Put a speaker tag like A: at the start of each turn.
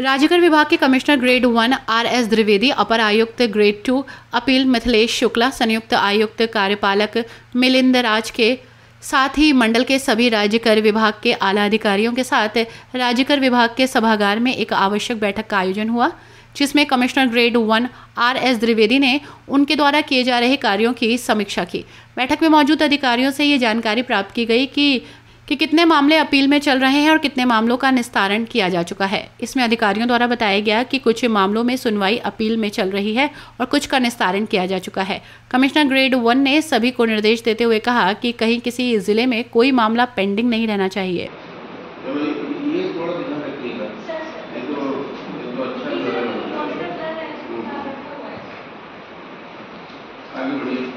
A: राज्यकर विभाग के commissioner grade one R S Dwivedi अपर आयुक्त grade two appeal Mithilesh Shukla संयुक्त आयुक्त कार्यपालक मिलिंद राज के साथ ही मंडल के सभी राज्य कर विभाग के आला अधिकारियों के साथ राज्य कर विभाग के सभागार में एक आवश्यक बैठक का आयोजन हुआ जिसमें commissioner grade one R S Dwivedi ने उनके द्वारा किए जा रहे कार्यों की समीक्षा की बैठक में मौजूद अधिकारियों से ये जानकारी प्राप्त की गई कि कि कितने मामले अपील में चल रहे हैं और कितने मामलों का निस्तारण किया जा चुका है इसमें अधिकारियों द्वारा बताया गया कि कुछ मामलों में सुनवाई अपील में चल रही है और कुछ का निस्तारण किया जा चुका है कमिश्नर ग्रेड वन ने सभी को निर्देश देते हुए कहा कि कहीं किसी जिले में कोई मामला पेंडिंग नहीं रहना चाहिए
B: आगे हाँ। बढ़िए